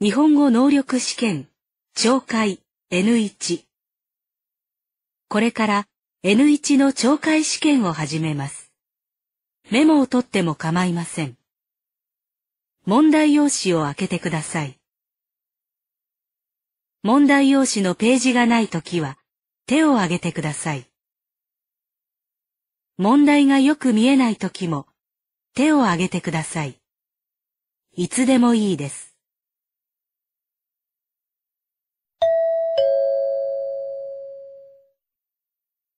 日本語能力試験、懲戒 N1。これから N1 の懲戒試験を始めます。メモを取っても構いません。問題用紙を開けてください。問題用紙のページがないときは、手を挙げてください。問題がよく見えないときも、手を挙げてください。いつでもいいです。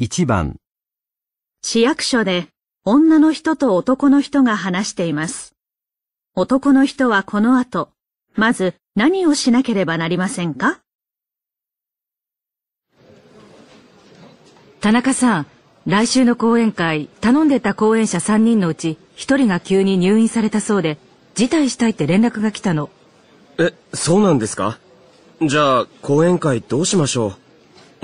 1番市役所で女の人と男の人が話しています。男の人はこの後、まず何をしなければなりませんか田中さん、来週の講演会、頼んでた講演者3人のうち、1人が急に入院されたそうで、辞退したいって連絡が来たの。え、そうなんですかじゃあ、講演会どうしましょう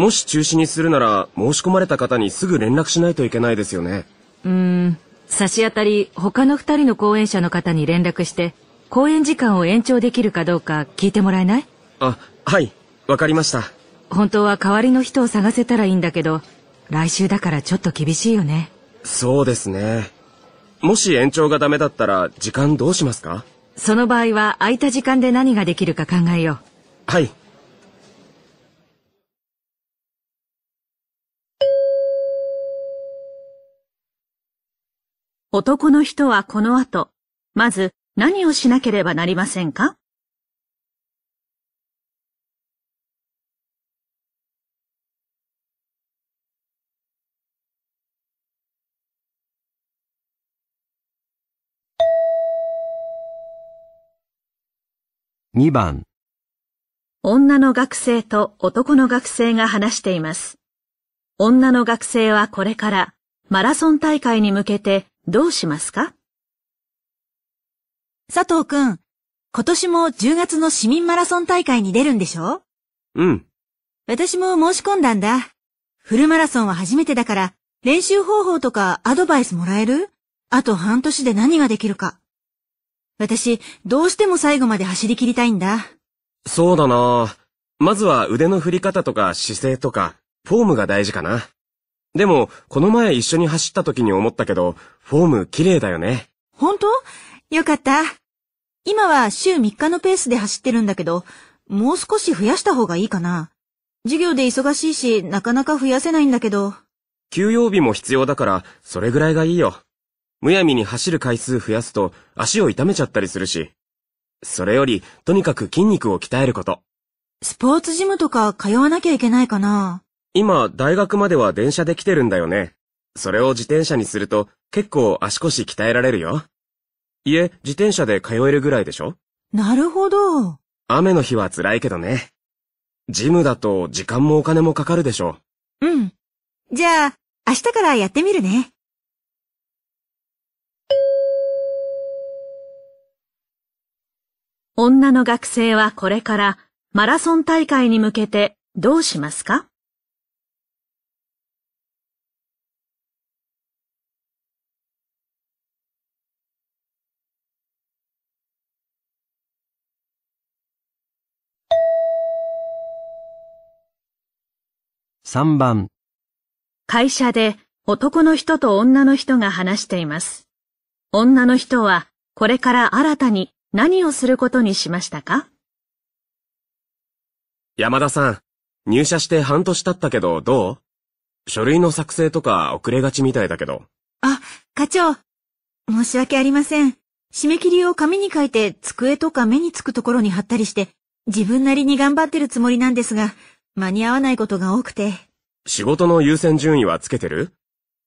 もし中止にするなら、申し込まれた方にすぐ連絡しないといけないですよね。うーん、差し当たり、他の2人の講演者の方に連絡して、講演時間を延長できるかどうか聞いてもらえないあ、はい、わかりました。本当は代わりの人を探せたらいいんだけど、来週だからちょっと厳しいよね。そうですね。もし延長がダメだったら、時間どうしますかその場合は空いた時間で何ができるか考えよう。はい。男の人はこの後、まず何をしなければなりませんか2番女の学生と男の学生が話しています。女の学生はこれからマラソン大会に向けてどうしますか佐藤くん、今年も10月の市民マラソン大会に出るんでしょうん。私も申し込んだんだ。フルマラソンは初めてだから、練習方法とかアドバイスもらえるあと半年で何ができるか。私、どうしても最後まで走り切りたいんだ。そうだなまずは腕の振り方とか姿勢とか、フォームが大事かな。でも、この前一緒に走った時に思ったけど、フォーム綺麗だよね。本当よかった。今は週3日のペースで走ってるんだけど、もう少し増やした方がいいかな。授業で忙しいし、なかなか増やせないんだけど。休養日も必要だから、それぐらいがいいよ。むやみに走る回数増やすと、足を痛めちゃったりするし。それより、とにかく筋肉を鍛えること。スポーツジムとか通わなきゃいけないかな。今、大学までは電車で来てるんだよね。それを自転車にすると結構足腰鍛えられるよ。いえ、自転車で通えるぐらいでしょなるほど。雨の日は辛いけどね。ジムだと時間もお金もかかるでしょう。うん。じゃあ、明日からやってみるね。女の学生はこれからマラソン大会に向けてどうしますか3番会社で男の人と女の人が話しています。女の人はこれから新たに何をすることにしましたか山田さん、入社して半年経ったけどどう書類の作成とか遅れがちみたいだけど。あ、課長。申し訳ありません。締め切りを紙に書いて机とか目につくところに貼ったりして、自分なりに頑張ってるつもりなんですが、間に合わないことが多くて。仕事の優先順位はつけてる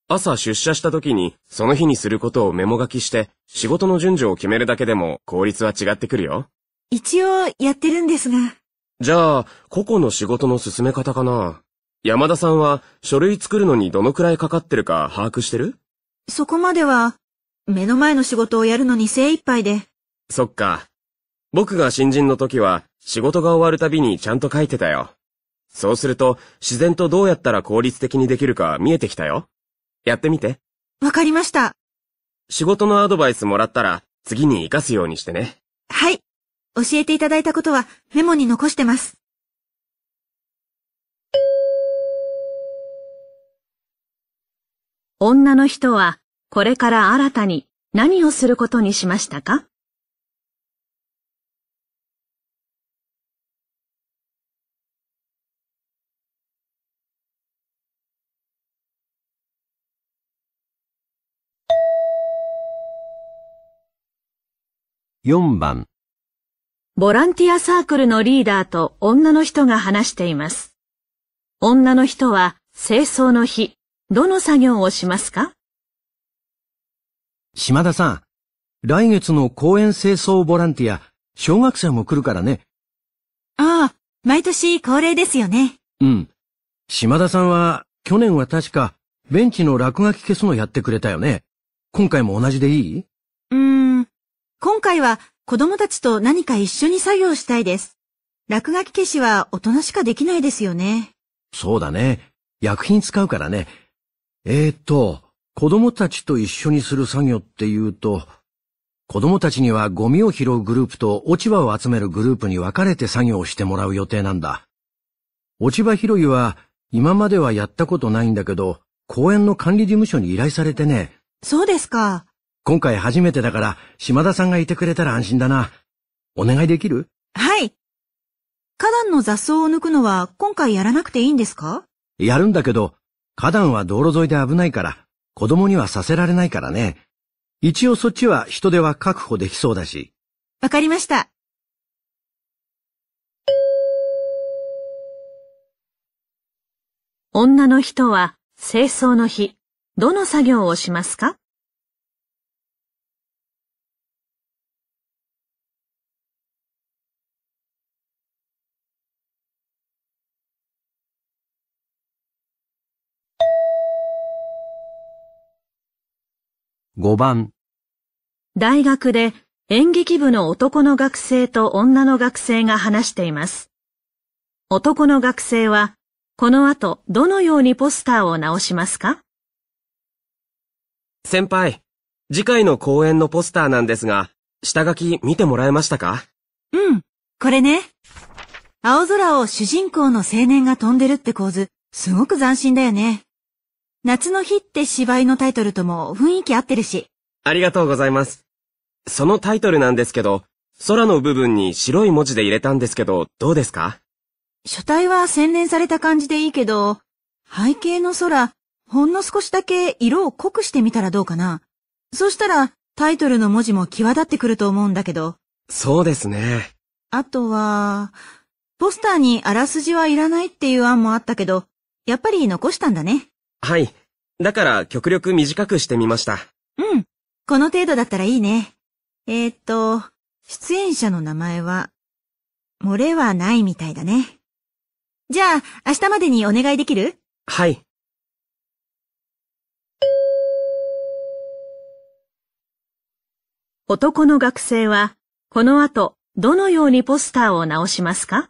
朝出社した時にその日にすることをメモ書きして仕事の順序を決めるだけでも効率は違ってくるよ。一応やってるんですが。じゃあ、個々の仕事の進め方かな。山田さんは書類作るのにどのくらいかかってるか把握してるそこまでは、目の前の仕事をやるのに精一杯で。そっか。僕が新人の時は仕事が終わるたびにちゃんと書いてたよ。そうすると、自然とどうやったら効率的にできるか見えてきたよ。やってみて。わかりました。仕事のアドバイスもらったら、次に活かすようにしてね。はい。教えていただいたことはメモに残してます。女の人はこれから新たに何をすることにしましたか4番ボランティアサークルのリーダーと女の人が話しています。女の人は清掃の日、どの作業をしますか島田さん、来月の公園清掃ボランティア、小学生も来るからね。ああ、毎年恒例ですよね。うん。島田さんは、去年は確か、ベンチの落書き消すのやってくれたよね。今回も同じでいい今回は子供たちと何か一緒に作業したいです。落書き消しは大人しかできないですよね。そうだね。薬品使うからね。えー、っと、子供たちと一緒にする作業っていうと、子供たちにはゴミを拾うグループと落ち葉を集めるグループに分かれて作業をしてもらう予定なんだ。落ち葉拾いは今まではやったことないんだけど、公園の管理事務所に依頼されてね。そうですか。今回初めてだから、島田さんがいてくれたら安心だな。お願いできるはい。花壇の雑草を抜くのは今回やらなくていいんですかやるんだけど、花壇は道路沿いで危ないから、子供にはさせられないからね。一応そっちは人手は確保できそうだし。わかりました。女の人は清掃の日、どの作業をしますか5番大学で演劇部の男の学生と女の学生が話しています。男の学生は、この後どのようにポスターを直しますか先輩、次回の公演のポスターなんですが、下書き見てもらえましたかうん、これね。青空を主人公の青年が飛んでるって構図、すごく斬新だよね。夏の日って芝居のタイトルとも雰囲気合ってるし。ありがとうございます。そのタイトルなんですけど、空の部分に白い文字で入れたんですけど、どうですか書体は洗練された感じでいいけど、背景の空、ほんの少しだけ色を濃くしてみたらどうかな。そうしたら、タイトルの文字も際立ってくると思うんだけど。そうですね。あとは、ポスターにあらすじはいらないっていう案もあったけど、やっぱり残したんだね。はい。だから極力短くしてみました。うん。この程度だったらいいね。えー、っと、出演者の名前は、漏れはないみたいだね。じゃあ、明日までにお願いできるはい。男の学生は、この後、どのようにポスターを直しますか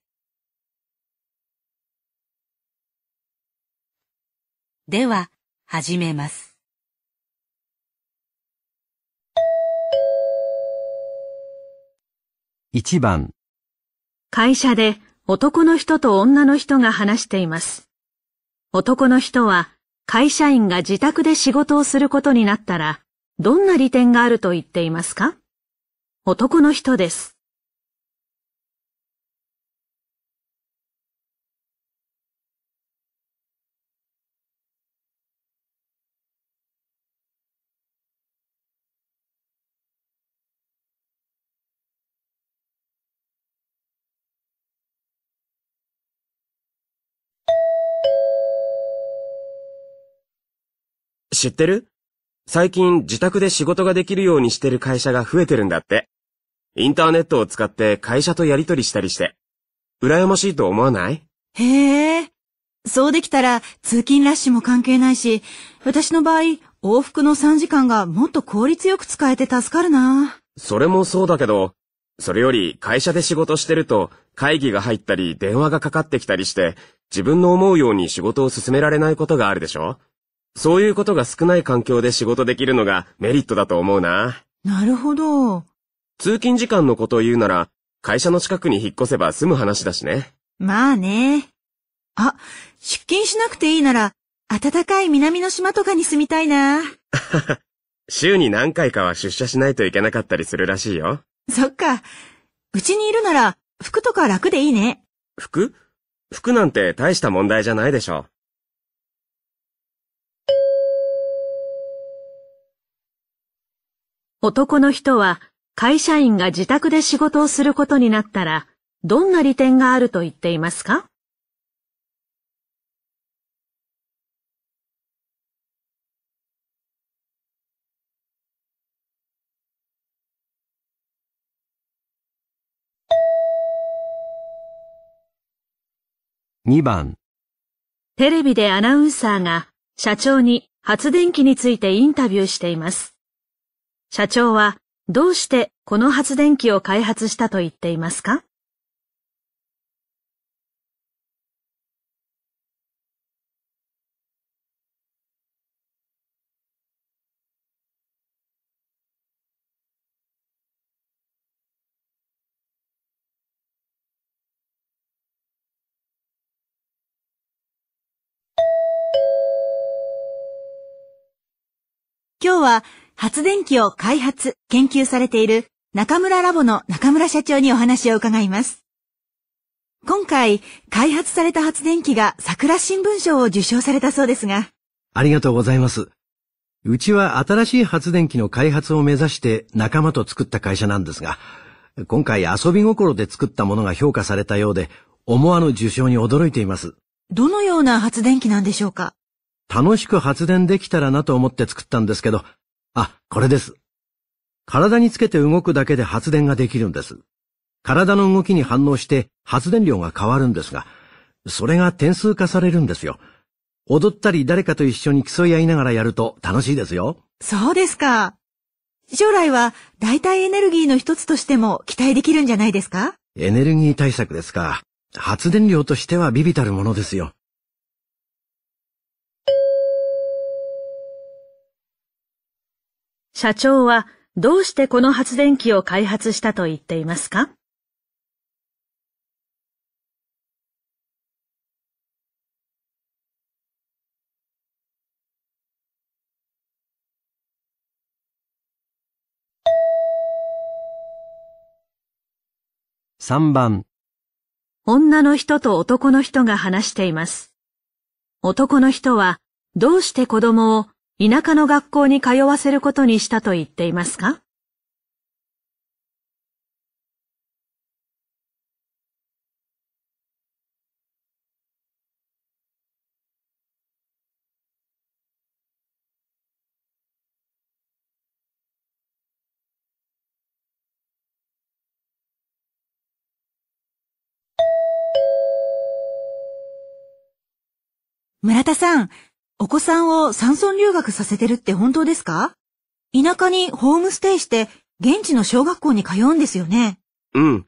では、始めます。1番会社で男の人と女の人が話しています。男の人は会社員が自宅で仕事をすることになったら、どんな利点があると言っていますか男の人です。知ってる最近自宅で仕事ができるようにしてる会社が増えてるんだって。インターネットを使って会社とやり取りしたりして。羨ましいと思わないへえ。そうできたら通勤ラッシュも関係ないし、私の場合往復の3時間がもっと効率よく使えて助かるな。それもそうだけど、それより会社で仕事してると会議が入ったり電話がかかってきたりして自分の思うように仕事を進められないことがあるでしょそういうことが少ない環境で仕事できるのがメリットだと思うな。なるほど。通勤時間のことを言うなら、会社の近くに引っ越せば済む話だしね。まあね。あ、出勤しなくていいなら、暖かい南の島とかに住みたいな。週に何回かは出社しないといけなかったりするらしいよ。そっか。うちにいるなら、服とか楽でいいね。服服なんて大した問題じゃないでしょ。男の人は会社員が自宅で仕事をすることになったら、どんな利点があると言っていますか2番テレビでアナウンサーが社長に発電機についてインタビューしています。社長はどうしてこの発電機を開発したと言っていますか今日は発電機を開発、研究されている中村ラボの中村社長にお話を伺います。今回、開発された発電機が桜新聞賞を受賞されたそうですが。ありがとうございます。うちは新しい発電機の開発を目指して仲間と作った会社なんですが、今回遊び心で作ったものが評価されたようで、思わぬ受賞に驚いています。どのような発電機なんでしょうか楽しく発電できたらなと思って作ったんですけど、あ、これです。体につけて動くだけで発電ができるんです。体の動きに反応して発電量が変わるんですが、それが点数化されるんですよ。踊ったり誰かと一緒に競い合いながらやると楽しいですよ。そうですか。将来は代替エネルギーの一つとしても期待できるんじゃないですかエネルギー対策ですか。発電量としてはビビたるものですよ。社長はどうしてこの発電機を開発したと言っていますか3番女の人と男の人が話しています。男の人はどうして子供を田舎の学校に通わせることにしたと言っていますか村田さん、お子さんを山村留学させてるって本当ですか田舎にホームステイして現地の小学校に通うんですよね。うん。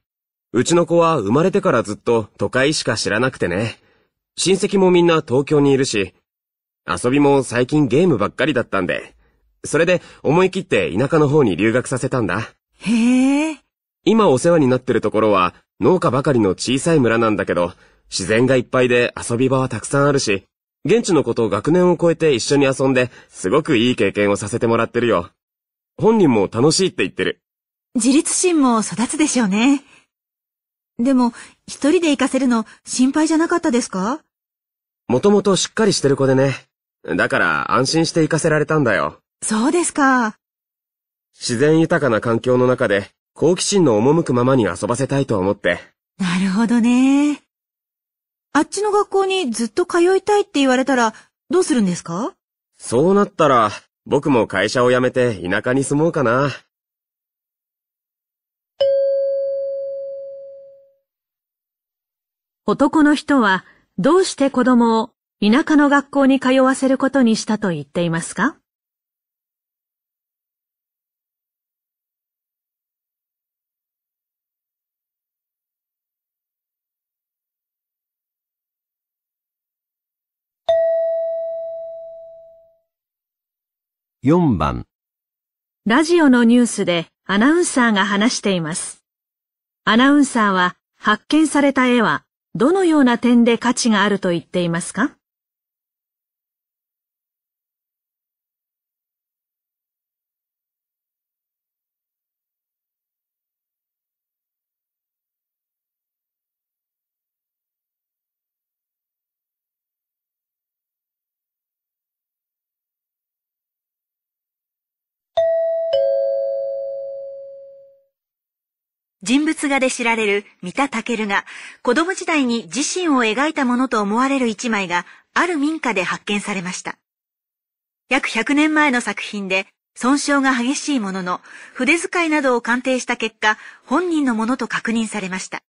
うちの子は生まれてからずっと都会しか知らなくてね。親戚もみんな東京にいるし、遊びも最近ゲームばっかりだったんで、それで思い切って田舎の方に留学させたんだ。へえ。今お世話になってるところは農家ばかりの小さい村なんだけど、自然がいっぱいで遊び場はたくさんあるし、現地の子と学年を超えて一緒に遊んで、すごくいい経験をさせてもらってるよ。本人も楽しいって言ってる。自立心も育つでしょうね。でも、一人で行かせるの心配じゃなかったですかもともとしっかりしてる子でね。だから安心して行かせられたんだよ。そうですか。自然豊かな環境の中で好奇心の赴くままに遊ばせたいと思って。なるほどね。あっちの学校にずっと通いたいって言われたら、どうするんですかそうなったら、僕も会社を辞めて田舎に住もうかな。男の人はどうして子供を田舎の学校に通わせることにしたと言っていますか4番ラジオのニュースでアナウンサーが話しています。アナウンサーは発見された絵はどのような点で価値があると言っていますか人物画で知られる三田健が子供時代に自身を描いたものと思われる一枚がある民家で発見されました。約100年前の作品で損傷が激しいものの筆遣いなどを鑑定した結果本人のものと確認されました。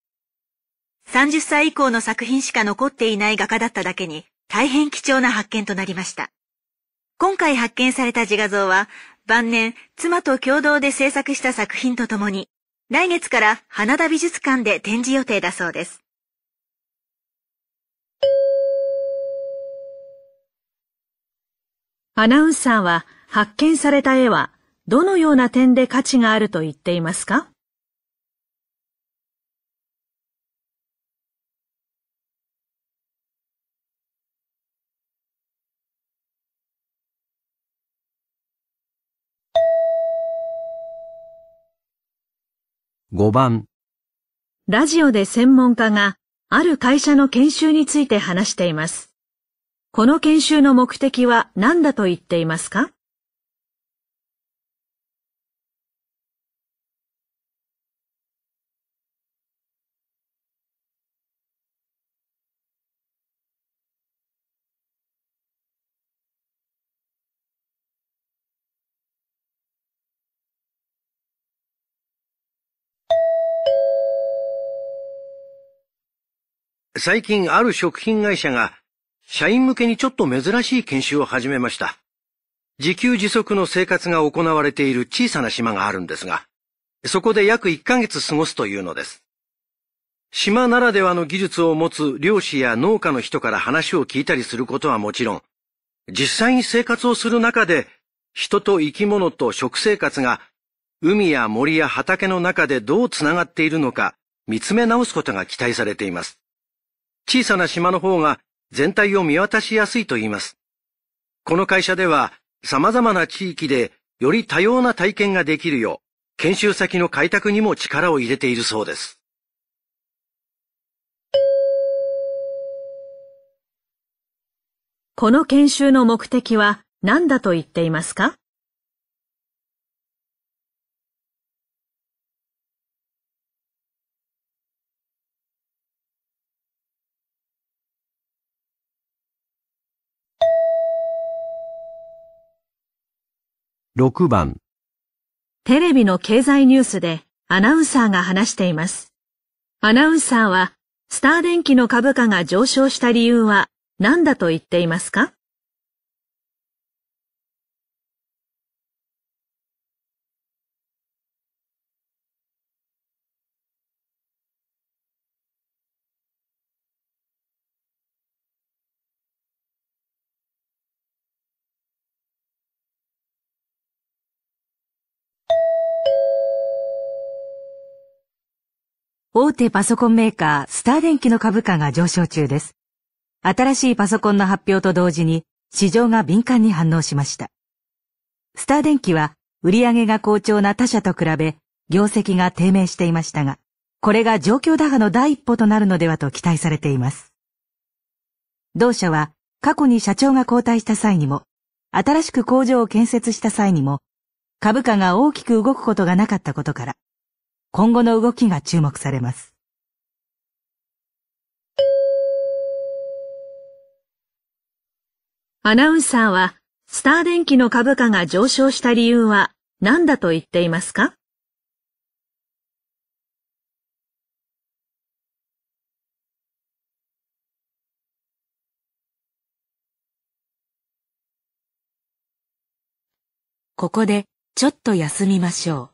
30歳以降の作品しか残っていない画家だっただけに大変貴重な発見となりました。今回発見された自画像は晩年妻と共同で制作した作品とともに来月から花田美術館で展示予定だそうです。アナウンサーは発見された絵はどのような点で価値があると言っていますか5番ラジオで専門家がある会社の研修について話しています。この研修の目的は何だと言っていますか最近ある食品会社が社員向けにちょっと珍しい研修を始めました。自給自足の生活が行われている小さな島があるんですが、そこで約1ヶ月過ごすというのです。島ならではの技術を持つ漁師や農家の人から話を聞いたりすることはもちろん、実際に生活をする中で、人と生き物と食生活が海や森や畑の中でどうつながっているのか見つめ直すことが期待されています。小さな島の方が全体を見渡しやすいと言います。この会社では様々な地域でより多様な体験ができるよう、研修先の開拓にも力を入れているそうです。この研修の目的は何だと言っていますか6番テレビの経済ニュースでアナウンサーが話しています。アナウンサーはスター電気の株価が上昇した理由は何だと言っていますか大手パソコンメーカー、スター電機の株価が上昇中です。新しいパソコンの発表と同時に、市場が敏感に反応しました。スター電機は、売上が好調な他社と比べ、業績が低迷していましたが、これが状況打破の第一歩となるのではと期待されています。同社は過去に社長が交代した際にも、新しく工場を建設した際にも、株価が大きく動くことがなかったことから、今後の動きが注目されます。アナウンサーは、スター電機の株価が上昇した理由は何だと言っていますかここでちょっと休みましょう。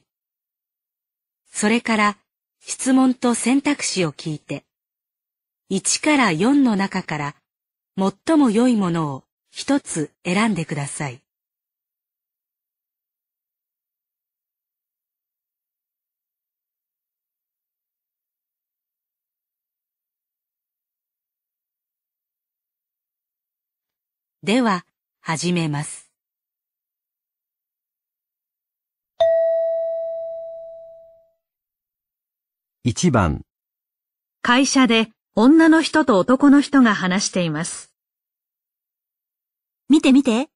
それから質問と選択肢を聞いて、1から4の中から最も良いものを一つ選んでください。では、始めます。1番会社で女の人と男の人が話しています。見て見て。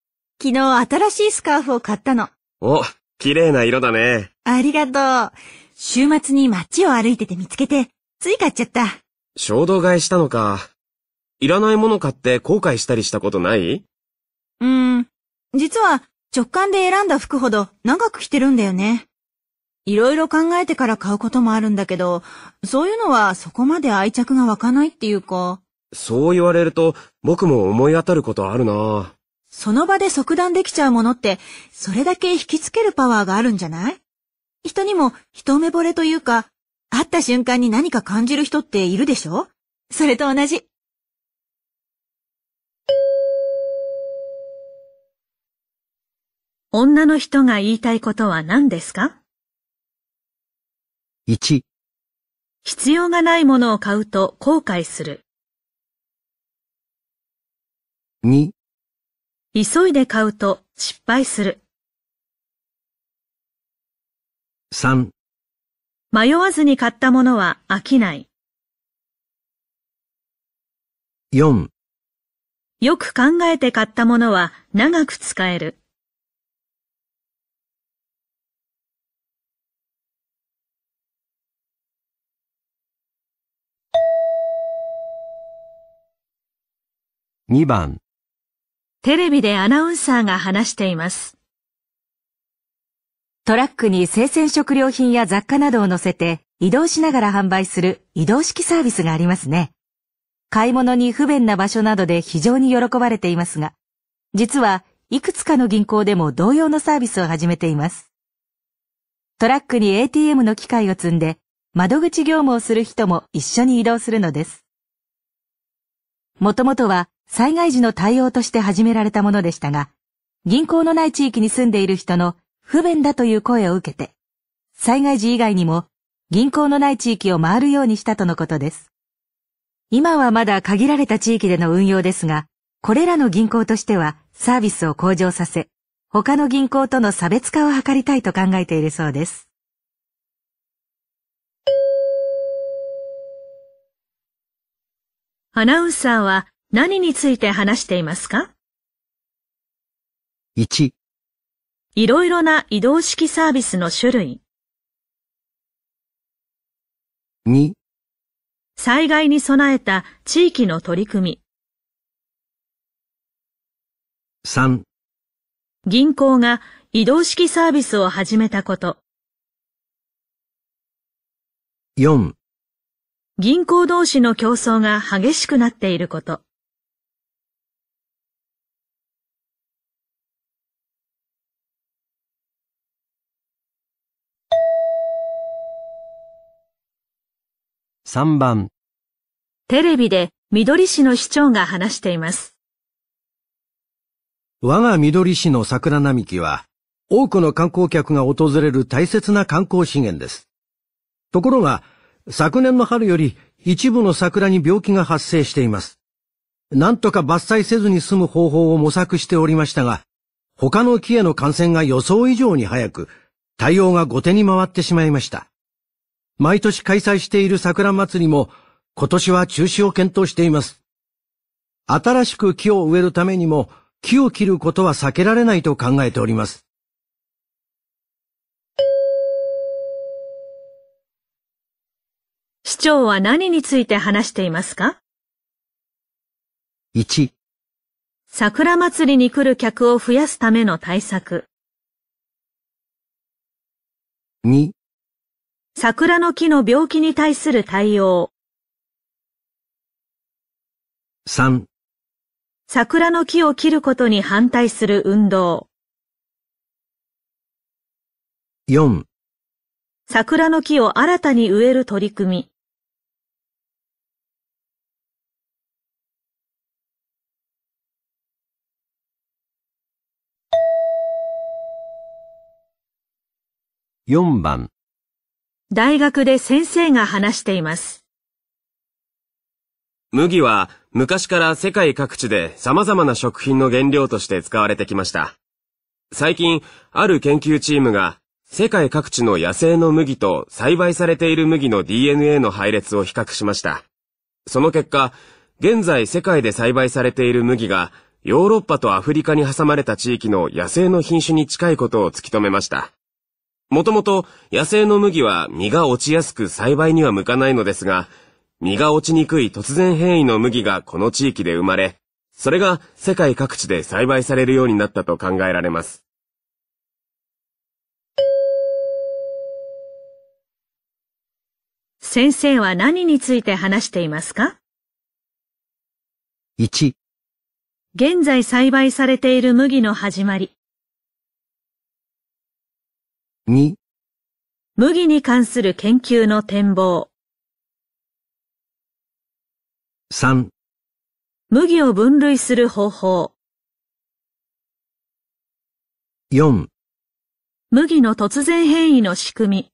昨日新しいスカーフを買ったの。お、綺麗な色だね。ありがとう。週末に街を歩いてて見つけて、つい買っちゃった。衝動買いしたのか。いらないもの買って後悔したりしたことないうん。実は直感で選んだ服ほど長く着てるんだよね。いろいろ考えてから買うこともあるんだけど、そういうのはそこまで愛着が湧かないっていうか。そう言われると、僕も思い当たることあるなその場で即断できちゃうものって、それだけ引きつけるパワーがあるんじゃない人にも一目惚れというか、会った瞬間に何か感じる人っているでしょそれと同じ。女の人が言いたいことは何ですか1必要がないものを買うと後悔する。2急いで買うと失敗する。3迷わずに買ったものは飽きない。4よく考えて買ったものは長く使える。2番テレビでアナウンサーが話しています。トラックに生鮮食料品や雑貨などを乗せて移動しながら販売する移動式サービスがありますね。買い物に不便な場所などで非常に喜ばれていますが、実はいくつかの銀行でも同様のサービスを始めています。トラックに ATM の機械を積んで窓口業務をする人も一緒に移動するのです。もともとは災害時の対応として始められたものでしたが、銀行のない地域に住んでいる人の不便だという声を受けて、災害時以外にも銀行のない地域を回るようにしたとのことです。今はまだ限られた地域での運用ですが、これらの銀行としてはサービスを向上させ、他の銀行との差別化を図りたいと考えているそうです。アナウンサーは何について話していますか ?1、いろいろな移動式サービスの種類。2、災害に備えた地域の取り組み。3、銀行が移動式サービスを始めたこと。4銀行同士の競争が激しくなっていること。3番テレビで緑市の市長が話しています。我が緑市の桜並木は多くの観光客が訪れる大切な観光資源です。ところが昨年の春より一部の桜に病気が発生しています。なんとか伐採せずに済む方法を模索しておりましたが、他の木への感染が予想以上に早く、対応が後手に回ってしまいました。毎年開催している桜祭りも、今年は中止を検討しています。新しく木を植えるためにも、木を切ることは避けられないと考えております。市長は何について話していますか ?1、桜祭りに来る客を増やすための対策。2、桜の木の病気に対する対応。3、桜の木を切ることに反対する運動。4、桜の木を新たに植える取り組み。4番大学で先生が話しています。麦は昔から世界各地で様々な食品の原料として使われてきました。最近、ある研究チームが世界各地の野生の麦と栽培されている麦の DNA の配列を比較しました。その結果、現在世界で栽培されている麦がヨーロッパとアフリカに挟まれた地域の野生の品種に近いことを突き止めました。もともと野生の麦は実が落ちやすく栽培には向かないのですが、実が落ちにくい突然変異の麦がこの地域で生まれ、それが世界各地で栽培されるようになったと考えられます。先生は何について話していますか ?1 現在栽培されている麦の始まり2麦に関する研究の展望3麦を分類する方法4麦の突然変異の仕組み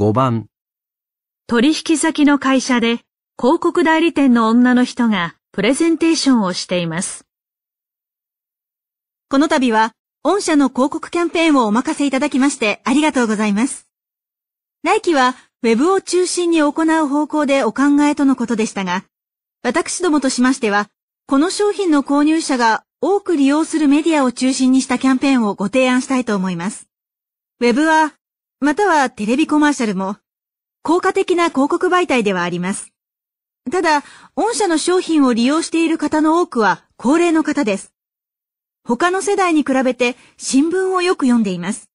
5番取引先の会社で広告代理店の女の人がプレゼンテーションをしています。この度は、御社の広告キャンペーンをお任せいただきましてありがとうございます。来期は Web を中心に行う方向でお考えとのことでしたが、私どもとしましては、この商品の購入者が多く利用するメディアを中心にしたキャンペーンをご提案したいと思います。Web は、またはテレビコマーシャルも、効果的な広告媒体ではあります。ただ、御社の商品を利用している方の多くは高齢の方です。他の世代に比べて新聞をよく読んでいます。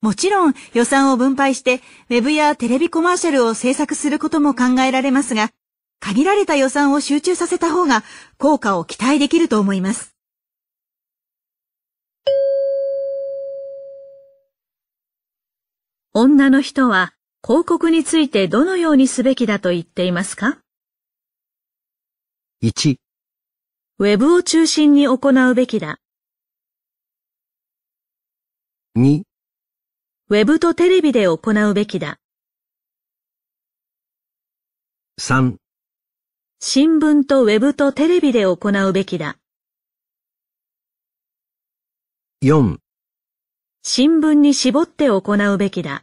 もちろん予算を分配してウェブやテレビコマーシャルを制作することも考えられますが、限られた予算を集中させた方が効果を期待できると思います。女の人は広告についてどのようにすべきだと言っていますか ?1、ウェブを中心に行うべきだ。2、ウェブとテレビで行うべきだ。3、新聞とウェブとテレビで行うべきだ。4、新聞に絞って行うべきだ。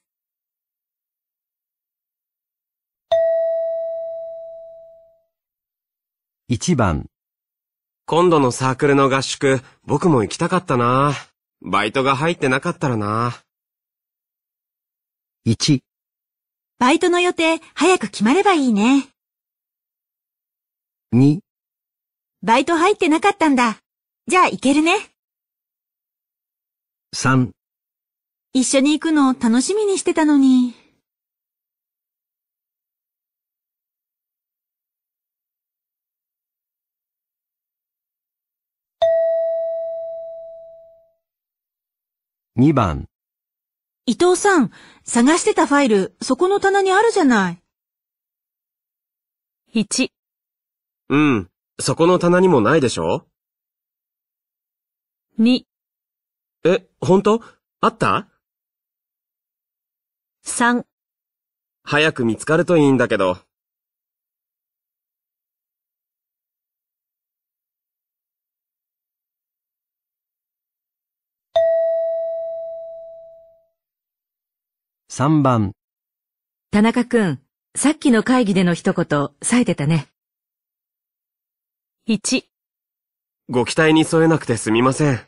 1番。今度のサークルの合宿、僕も行きたかったな。バイトが入ってなかったらな。1。バイトの予定、早く決まればいいね。2。バイト入ってなかったんだ。じゃあ行けるね。3。一緒に行くの楽しみにしてたのに。2番伊藤さん、探してたファイル、そこの棚にあるじゃない。1うん、そこの棚にもないでしょ ?2 え、ほんとあった3早く見つかるといいんだけど。3番。田中くん、さっきの会議での一言、冴えてたね。1、ご期待に添えなくてすみません。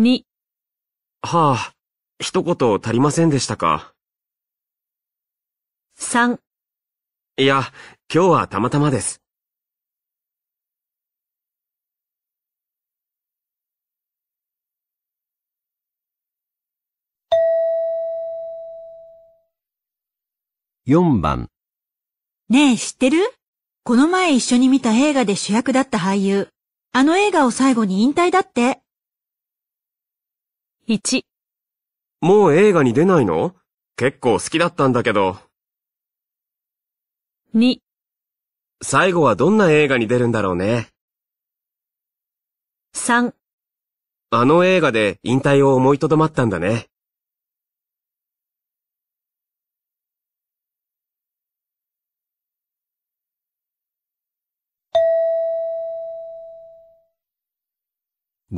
2、はあ、一言足りませんでしたか。3、いや、今日はたまたまです。4番。ねえ、知ってるこの前一緒に見た映画で主役だった俳優。あの映画を最後に引退だって。1。もう映画に出ないの結構好きだったんだけど。2。最後はどんな映画に出るんだろうね。3。あの映画で引退を思いとどまったんだね。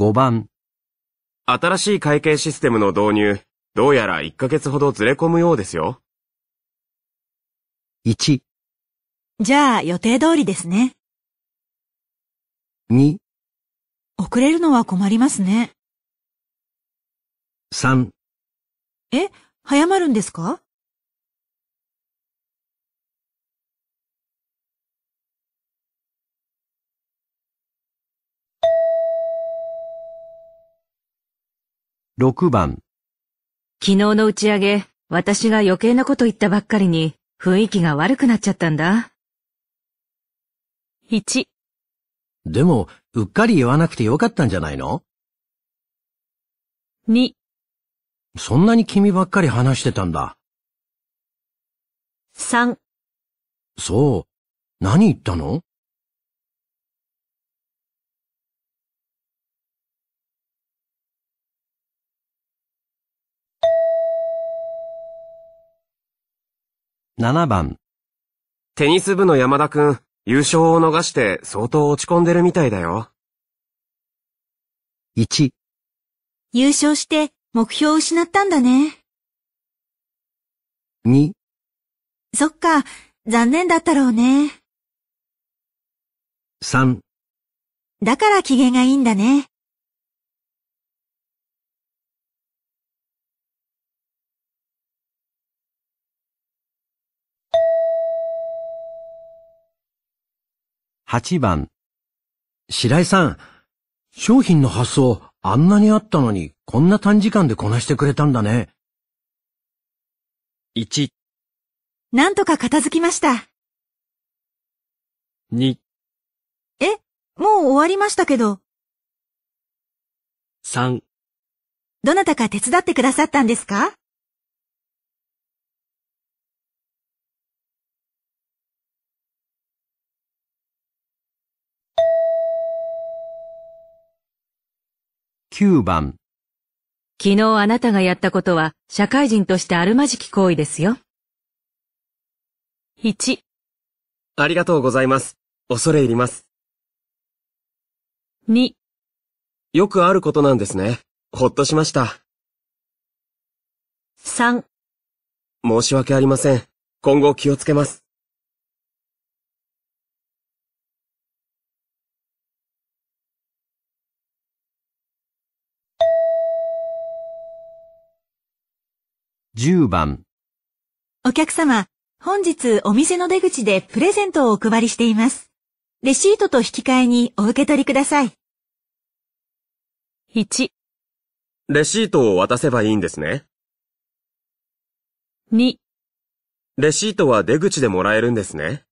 5番。新しい会計システムの導入、どうやら1ヶ月ほどずれ込むようですよ。1、じゃあ予定通りですね。2、遅れるのは困りますね。3、え、早まるんですか6番昨日の打ち上げ、私が余計なこと言ったばっかりに雰囲気が悪くなっちゃったんだ。1でも、うっかり言わなくてよかったんじゃないの ?2 そんなに君ばっかり話してたんだ。3そう。何言ったの7番。テニス部の山田くん、優勝を逃して相当落ち込んでるみたいだよ。1、優勝して目標を失ったんだね。2、そっか、残念だったろうね。3、だから機嫌がいいんだね。8番。白井さん、商品の発送あんなにあったのにこんな短時間でこなしてくれたんだね。1、なんとか片付きました。2、え、もう終わりましたけど、3。どなたか手伝ってくださったんですか9番昨日あなたがやったことは社会人としてあるまじき行為ですよ。1ありがとうございます。恐れ入ります。2よくあることなんですね。ほっとしました。3申し訳ありません。今後気をつけます。10番お客様、本日お店の出口でプレゼントをお配りしています。レシートと引き換えにお受け取りください。1レシートを渡せばいいんですね。2レシートは出口でもらえるんですね。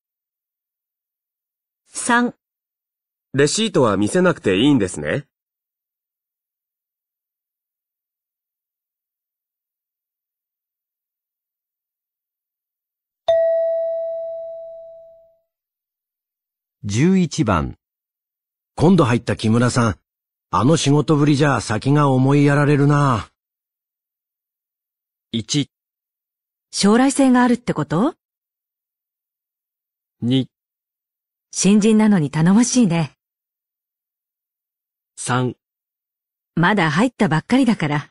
3レシートは見せなくていいんですね。11番。今度入った木村さん、あの仕事ぶりじゃ先が思いやられるな。1、将来性があるってこと2、新人なのに頼もしいね。3、まだ入ったばっかりだから。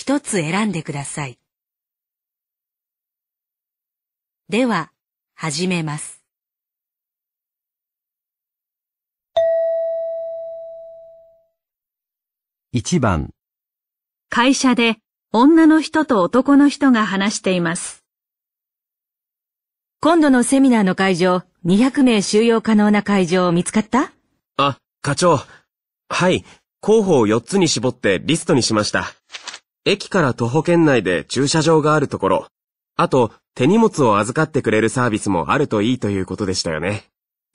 一つ選んでください。では、始めます。一番会社で女の人と男の人が話しています。今度のセミナーの会場、200名収容可能な会場見つかったあ、課長。はい、候補を4つに絞ってリストにしました。駅から徒歩圏内で駐車場があるところ、あと手荷物を預かってくれるサービスもあるといいということでしたよね。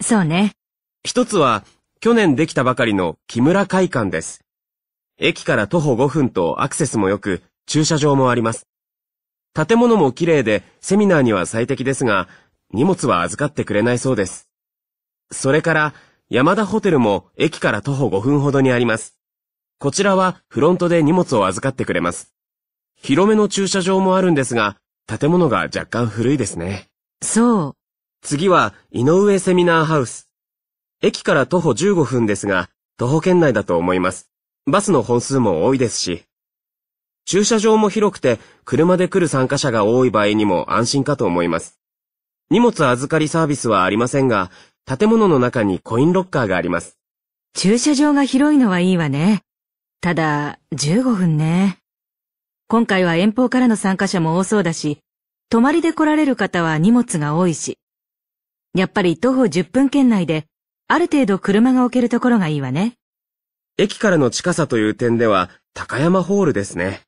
そうね。一つは、去年できたばかりの木村会館です。駅から徒歩5分とアクセスも良く、駐車場もあります。建物も綺麗で、セミナーには最適ですが、荷物は預かってくれないそうです。それから、山田ホテルも駅から徒歩5分ほどにあります。こちらはフロントで荷物を預かってくれます。広めの駐車場もあるんですが、建物が若干古いですね。そう。次は、井上セミナーハウス。駅から徒歩15分ですが、徒歩圏内だと思います。バスの本数も多いですし。駐車場も広くて、車で来る参加者が多い場合にも安心かと思います。荷物預かりサービスはありませんが、建物の中にコインロッカーがあります。駐車場が広いのはいいわね。ただ、15分ね。今回は遠方からの参加者も多そうだし、泊まりで来られる方は荷物が多いし。やっぱり徒歩10分圏内で、ある程度車が置けるところがいいわね。駅からの近さという点では、高山ホールですね。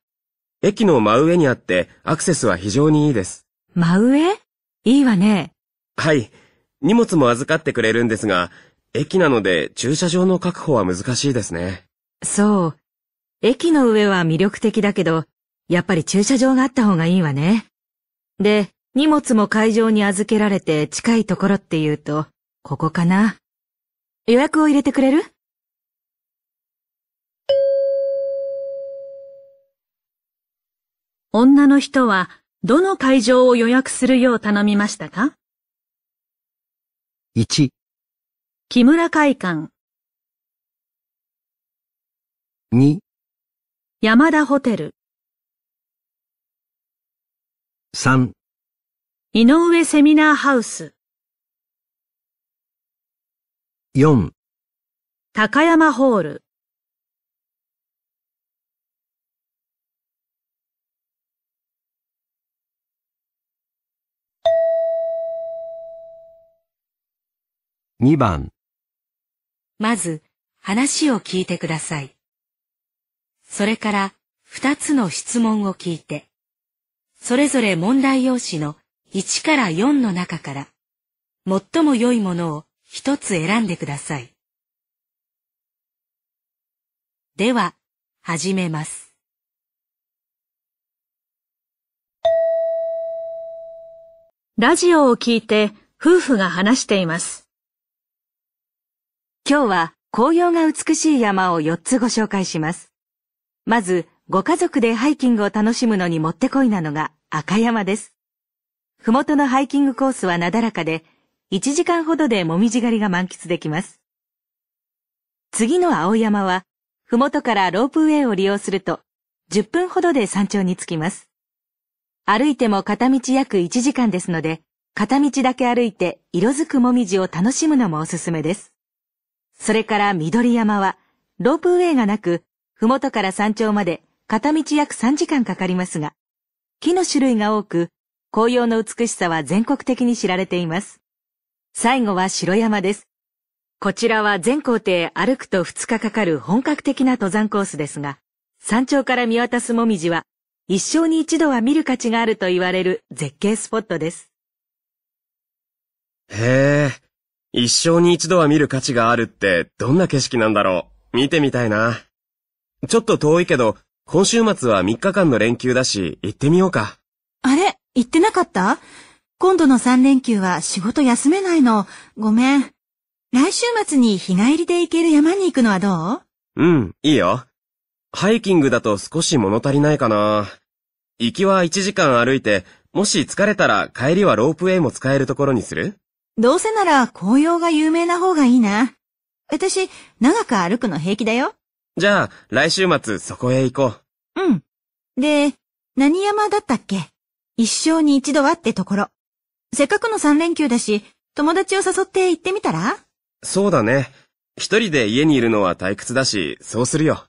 駅の真上にあって、アクセスは非常にいいです。真上いいわね。はい。荷物も預かってくれるんですが、駅なので駐車場の確保は難しいですね。そう。駅の上は魅力的だけど、やっぱり駐車場があった方がいいわね。で、荷物も会場に預けられて近いところって言うと、ここかな。予約を入れてくれる女の人はどの会場を予約するよう頼みましたか ?1 木村会館2山田ホテル。三、井上セミナーハウス。四、高山ホール。2番まず話を聞いてください。それから二つの質問を聞いて、それぞれ問題用紙の1から4の中から、最も良いものを一つ選んでください。では、始めます。ラジオを聞いて夫婦が話しています。今日は紅葉が美しい山を4つご紹介します。まず、ご家族でハイキングを楽しむのにもってこいなのが赤山です。ふもとのハイキングコースはなだらかで、1時間ほどでもみじ狩りが満喫できます。次の青山は、ふもとからロープウェイを利用すると、10分ほどで山頂に着きます。歩いても片道約1時間ですので、片道だけ歩いて色づくもみじを楽しむのもおすすめです。それから緑山は、ロープウェイがなくふもとから山頂まで片道約3時間かかりますが、木の種類が多く、紅葉の美しさは全国的に知られています。最後は白山です。こちらは全行程歩くと2日かかる本格的な登山コースですが、山頂から見渡すもみじは、一生に一度は見る価値があると言われる絶景スポットです。へえ、一生に一度は見る価値があるってどんな景色なんだろう見てみたいな。ちょっと遠いけど、今週末は3日間の連休だし、行ってみようか。あれ行ってなかった今度の3連休は仕事休めないの。ごめん。来週末に日帰りで行ける山に行くのはどううん、いいよ。ハイキングだと少し物足りないかな。行きは1時間歩いて、もし疲れたら帰りはロープウェイも使えるところにするどうせなら紅葉が有名な方がいいな。私、長く歩くの平気だよ。じゃあ、来週末そこへ行こう。うん。で、何山だったっけ一生に一度はってところ。せっかくの三連休だし、友達を誘って行ってみたらそうだね。一人で家にいるのは退屈だし、そうするよ。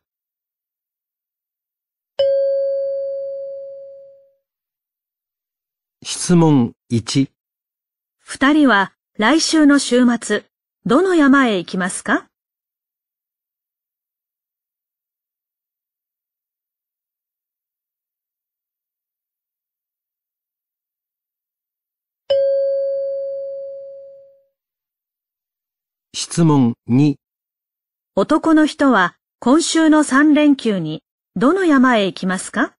質問1。二人は来週の週末、どの山へ行きますか質問2男の人は今週の3連休にどの山へ行きますか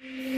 you